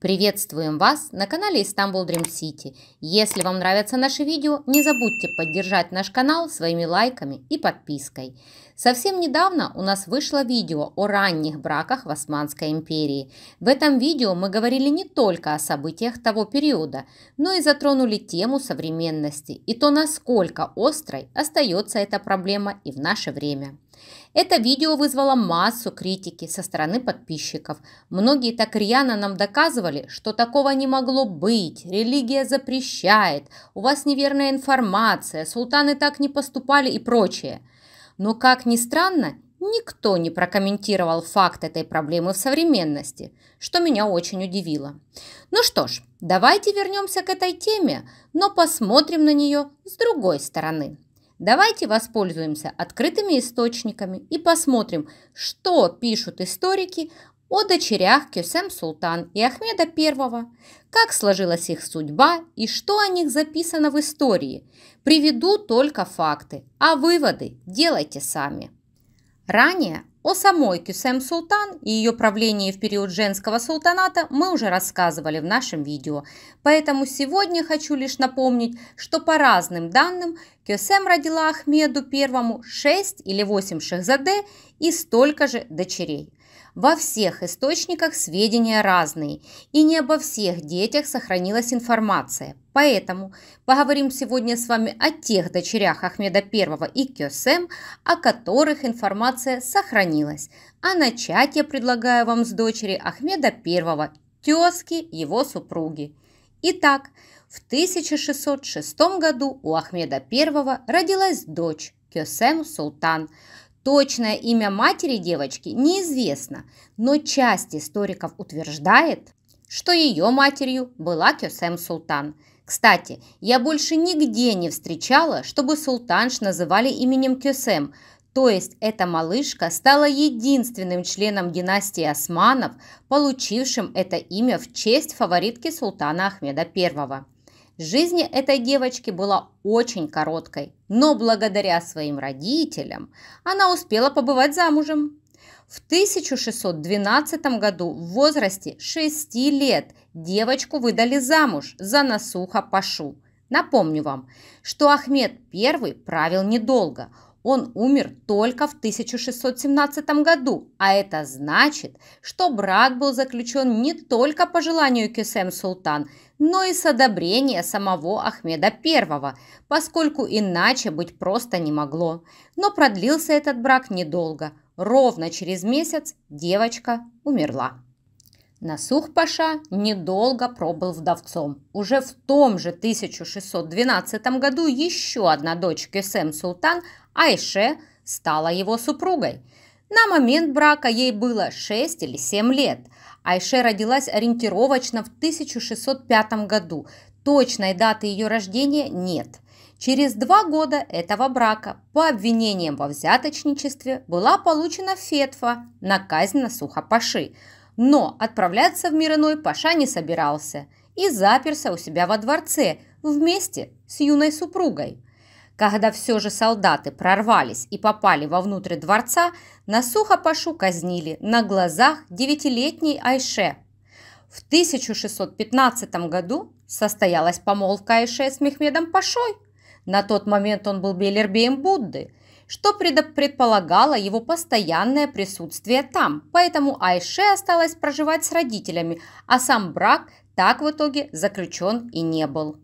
Приветствуем вас на канале Istanbul Dream City. Если вам нравятся наши видео, не забудьте поддержать наш канал своими лайками и подпиской. Совсем недавно у нас вышло видео о ранних браках в Османской империи. В этом видео мы говорили не только о событиях того периода, но и затронули тему современности и то, насколько острой остается эта проблема и в наше время. Это видео вызвало массу критики со стороны подписчиков. Многие так рьяно нам доказывали, что такого не могло быть, религия запрещает, у вас неверная информация, султаны так не поступали и прочее. Но, как ни странно, Никто не прокомментировал факт этой проблемы в современности, что меня очень удивило. Ну что ж, давайте вернемся к этой теме, но посмотрим на нее с другой стороны. Давайте воспользуемся открытыми источниками и посмотрим, что пишут историки о дочерях Кюсем Султан и Ахмеда I, как сложилась их судьба и что о них записано в истории. Приведу только факты, а выводы делайте сами. Ранее о самой Кюсем Султан и ее правлении в период женского султаната мы уже рассказывали в нашем видео, поэтому сегодня хочу лишь напомнить, что по разным данным Кюсем родила Ахмеду I 6 или 8 шехзаде и столько же дочерей. Во всех источниках сведения разные, и не обо всех детях сохранилась информация. Поэтому поговорим сегодня с вами о тех дочерях Ахмеда I и Кёсем, о которых информация сохранилась. А начать я предлагаю вам с дочери Ахмеда I, тезки его супруги. Итак, в 1606 году у Ахмеда I родилась дочь Кёсем Султан – Точное имя матери девочки неизвестно, но часть историков утверждает, что ее матерью была Кёсем Султан. Кстати, я больше нигде не встречала, чтобы Султанш называли именем Кёсем, то есть эта малышка стала единственным членом династии османов, получившим это имя в честь фаворитки султана Ахмеда I. Жизнь этой девочки была очень короткой, но благодаря своим родителям она успела побывать замужем. В 1612 году в возрасте 6 лет девочку выдали замуж за Насуха Пашу. Напомню вам, что Ахмед I правил недолго – он умер только в 1617 году, а это значит, что брак был заключен не только по желанию Кесем Султан, но и с одобрения самого Ахмеда I, поскольку иначе быть просто не могло. Но продлился этот брак недолго. Ровно через месяц девочка умерла. Насух Паша недолго пробыл вдовцом. Уже в том же 1612 году еще одна дочь Кесем Султан, Айше, стала его супругой. На момент брака ей было 6 или 7 лет. Айше родилась ориентировочно в 1605 году. Точной даты ее рождения нет – Через два года этого брака по обвинениям во взяточничестве была получена фетва на казнь на но отправляться в мир иной Паша не собирался и заперся у себя во дворце вместе с юной супругой. Когда все же солдаты прорвались и попали вовнутрь дворца, на сухо Пашу казнили на глазах девятилетней Айше. В 1615 году состоялась помолвка Айше с Мехмедом Пашой. На тот момент он был белербеем Будды – что предполагало его постоянное присутствие там, поэтому Айше осталась проживать с родителями, а сам брак так в итоге заключен и не был.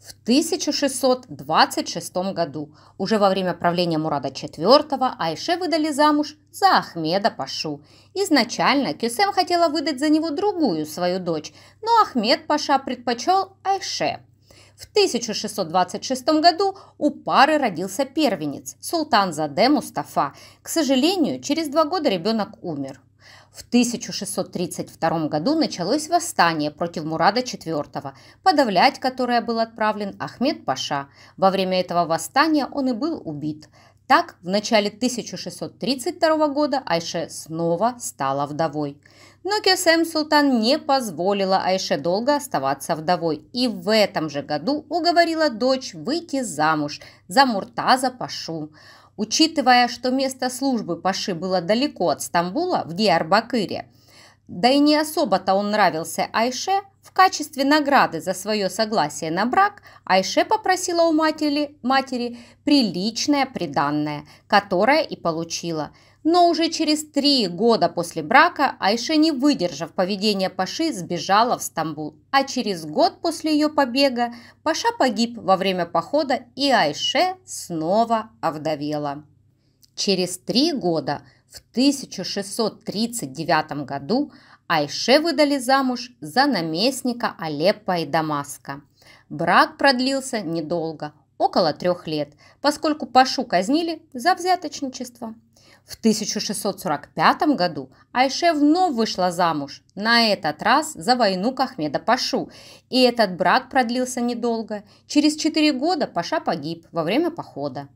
В 1626 году, уже во время правления Мурада IV, Айше выдали замуж за Ахмеда Пашу. Изначально Кюсем хотела выдать за него другую свою дочь, но Ахмед Паша предпочел Айше – в 1626 году у пары родился первенец, султан Заде Мустафа. К сожалению, через два года ребенок умер. В 1632 году началось восстание против Мурада IV, подавлять которое был отправлен Ахмед Паша. Во время этого восстания он и был убит. Так, в начале 1632 года Айше снова стала вдовой но Кесем Султан не позволила Айше долго оставаться вдовой и в этом же году уговорила дочь выйти замуж за Муртаза Пашу. Учитывая, что место службы Паши было далеко от Стамбула, в Диарбакыре – да и не особо-то он нравился Айше, в качестве награды за свое согласие на брак Айше попросила у матери, матери приличное приданное, которое и получила. Но уже через три года после брака Айше, не выдержав поведения Паши, сбежала в Стамбул. А через год после ее побега Паша погиб во время похода и Айше снова овдовела. Через три года – в 1639 году Айше выдали замуж за наместника Алеппо и Дамаска. Брак продлился недолго, около трех лет, поскольку Пашу казнили за взяточничество. В 1645 году Айше вновь вышла замуж, на этот раз за войну Кахмеда Пашу, и этот брак продлился недолго. Через четыре года Паша погиб во время похода.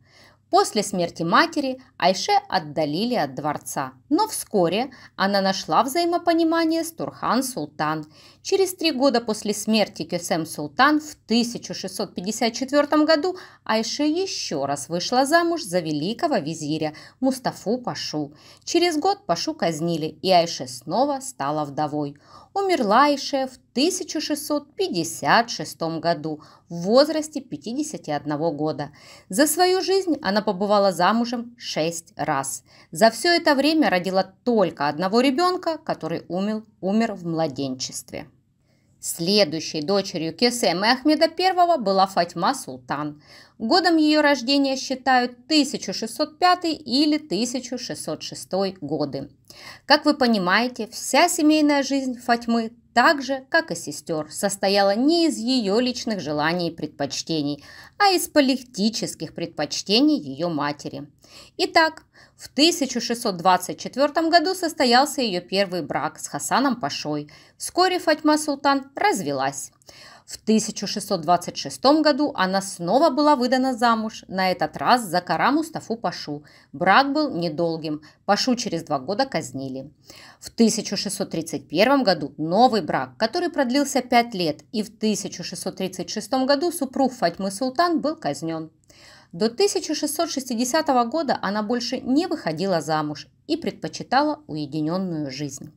После смерти матери Айше отдалили от дворца, но вскоре она нашла взаимопонимание с Турхан Султан. Через три года после смерти Кюсем Султан в 1654 году Айше еще раз вышла замуж за великого визиря Мустафу Пашу. Через год Пашу казнили, и Айше снова стала вдовой. Умерла Айше в 1656 году в возрасте 51 года. За свою жизнь она побывала замужем 6 раз. За все это время родила только одного ребенка, который умер, умер в младенчестве. Следующей дочерью Кесема Ахмеда I была Фатьма Султан. Годом ее рождения считают 1605 или 1606 годы. Как вы понимаете, вся семейная жизнь Фатьмы так же, как и сестер, состояла не из ее личных желаний и предпочтений, а из политических предпочтений ее матери. Итак, в 1624 году состоялся ее первый брак с Хасаном Пашой. Вскоре Фатьма Султан развелась. В 1626 году она снова была выдана замуж, на этот раз за кара Мустафу Пашу. Брак был недолгим, Пашу через два года казнили. В 1631 году новый брак, который продлился пять лет, и в 1636 году супруг Фатьмы Султан был казнен. До 1660 года она больше не выходила замуж и предпочитала уединенную жизнь.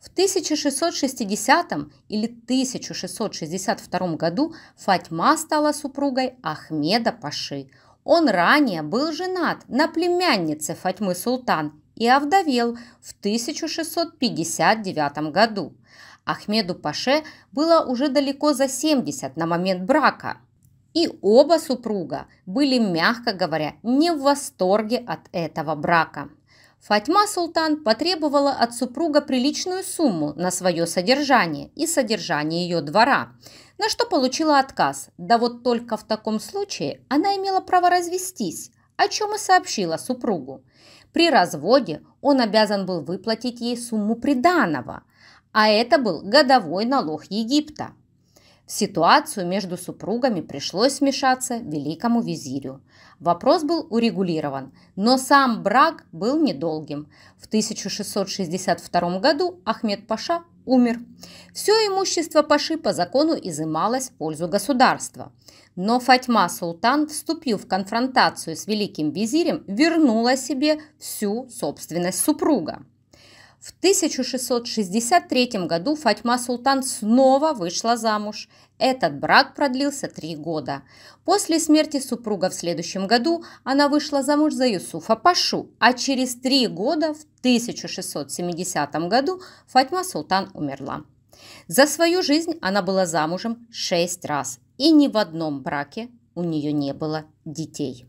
В 1660 или 1662 году Фатьма стала супругой Ахмеда Паши. Он ранее был женат на племяннице Фатьмы Султан и овдовел в 1659 году. Ахмеду Паше было уже далеко за 70 на момент брака. И оба супруга были, мягко говоря, не в восторге от этого брака. Фатьма Султан потребовала от супруга приличную сумму на свое содержание и содержание ее двора, на что получила отказ. Да вот только в таком случае она имела право развестись, о чем и сообщила супругу. При разводе он обязан был выплатить ей сумму приданого, а это был годовой налог Египта. В ситуацию между супругами пришлось вмешаться великому визирю. Вопрос был урегулирован, но сам брак был недолгим. В 1662 году Ахмед Паша умер. Все имущество Паши по закону изымалось в пользу государства. Но Фатьма Султан, вступив в конфронтацию с великим визирем, вернула себе всю собственность супруга. В 1663 году Фатьма Султан снова вышла замуж. Этот брак продлился три года. После смерти супруга в следующем году она вышла замуж за Юсуфа Пашу, а через три года, в 1670 году, Фатьма Султан умерла. За свою жизнь она была замужем шесть раз, и ни в одном браке у нее не было детей.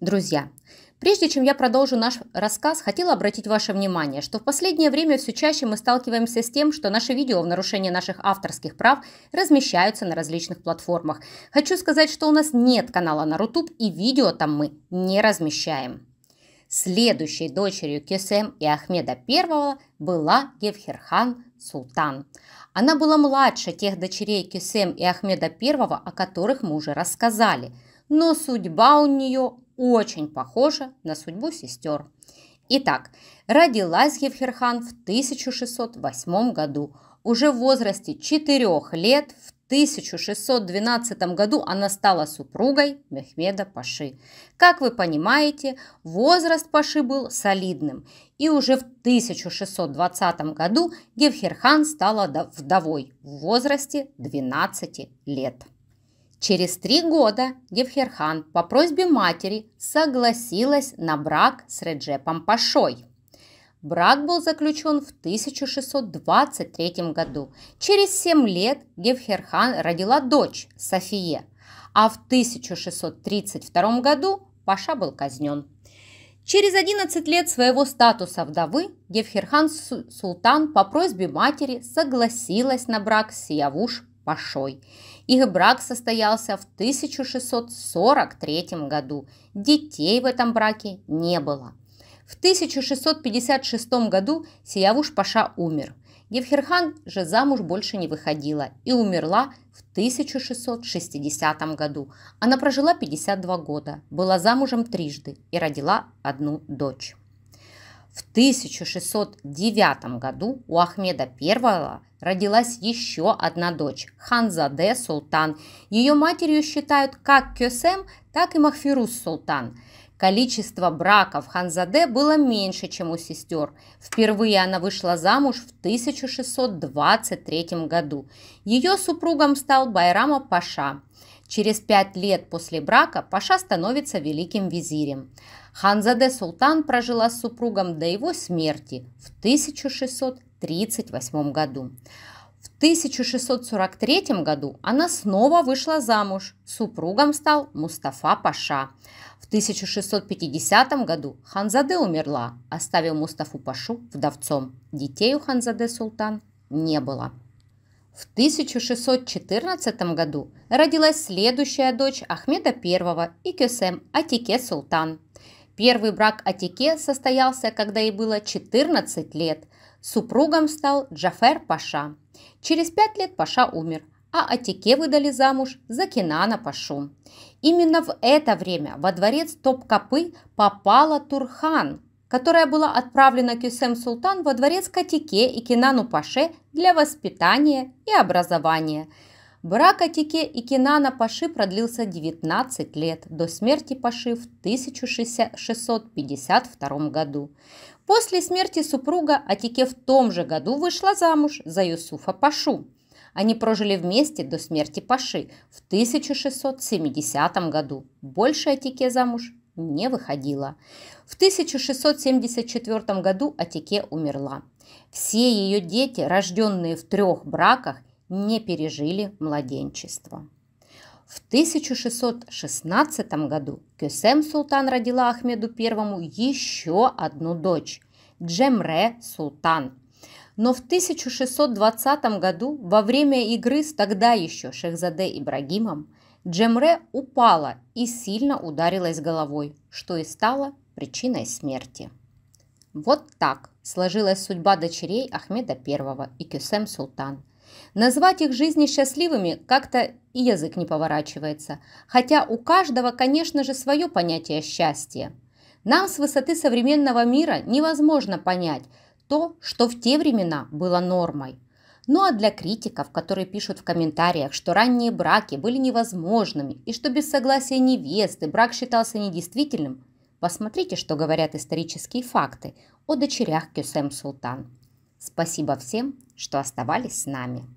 Друзья, Прежде чем я продолжу наш рассказ, хотела обратить ваше внимание, что в последнее время все чаще мы сталкиваемся с тем, что наши видео в нарушение наших авторских прав размещаются на различных платформах. Хочу сказать, что у нас нет канала на Рутуб и видео там мы не размещаем. Следующей дочерью Кесем и Ахмеда I была Гевхерхан Султан. Она была младше тех дочерей Кесем и Ахмеда I, о которых мы уже рассказали. Но судьба у нее очень похожа на судьбу сестер. Итак, родилась Евхерхан в 1608 году. Уже в возрасте 4 лет в 1612 году она стала супругой Мехмеда Паши. Как вы понимаете, возраст Паши был солидным, и уже в 1620 году Гевхерхан стала вдовой в возрасте 12 лет. Через три года Гевхерхан по просьбе матери согласилась на брак с Реджепом Пашой. Брак был заключен в 1623 году. Через семь лет Гевхерхан родила дочь Софие, а в 1632 году Паша был казнен. Через 11 лет своего статуса вдовы Гевхерхан Султан по просьбе матери согласилась на брак с Явуш Пашой – их брак состоялся в 1643 году. Детей в этом браке не было. В 1656 году Сиявуш-паша умер. Гевхерхан же замуж больше не выходила и умерла в 1660 году. Она прожила 52 года, была замужем трижды и родила одну дочь. В 1609 году у Ахмеда I родилась еще одна дочь – Ханзаде Султан. Ее матерью считают как Кёсем, так и Махфирус Султан. Количество браков Ханзаде было меньше, чем у сестер. Впервые она вышла замуж в 1623 году. Ее супругом стал Байрама Паша. Через пять лет после брака Паша становится великим визирем. Ханзаде Султан прожила с супругом до его смерти в 1638 году. В 1643 году она снова вышла замуж. Супругом стал Мустафа Паша. В 1650 году Ханзаде умерла, оставив Мустафу Пашу вдовцом. Детей у Ханзаде Султан не было. В 1614 году родилась следующая дочь Ахмеда I и Кюсем Атике Султан. Первый брак Атике состоялся, когда ей было 14 лет. Супругом стал Джафер Паша. Через пять лет Паша умер, а Атике выдали замуж за Кинана Пашу. Именно в это время во дворец Топкапы попала Турхан, которая была отправлена Кюсем Султан во дворец Катике и Кинану Паше для воспитания и образования – Брак Атике и Кинана Паши продлился 19 лет, до смерти Паши в 1652 году. После смерти супруга Атике в том же году вышла замуж за Юсуфа Пашу. Они прожили вместе до смерти Паши в 1670 году. Больше Атике замуж не выходила. В 1674 году Атике умерла. Все ее дети, рожденные в трех браках, не пережили младенчество. В 1616 году Кюсем Султан родила Ахмеду I еще одну дочь – Джемре Султан. Но в 1620 году во время игры с тогда еще Шехзаде Ибрагимом Джемре упала и сильно ударилась головой, что и стало причиной смерти. Вот так сложилась судьба дочерей Ахмеда I и Кюсем Султан – Назвать их жизни счастливыми как-то и язык не поворачивается, хотя у каждого, конечно же, свое понятие счастья. Нам с высоты современного мира невозможно понять то, что в те времена было нормой. Ну а для критиков, которые пишут в комментариях, что ранние браки были невозможными и что без согласия невесты брак считался недействительным, посмотрите, что говорят исторические факты о дочерях Кюсем Султан. Спасибо всем, что оставались с нами.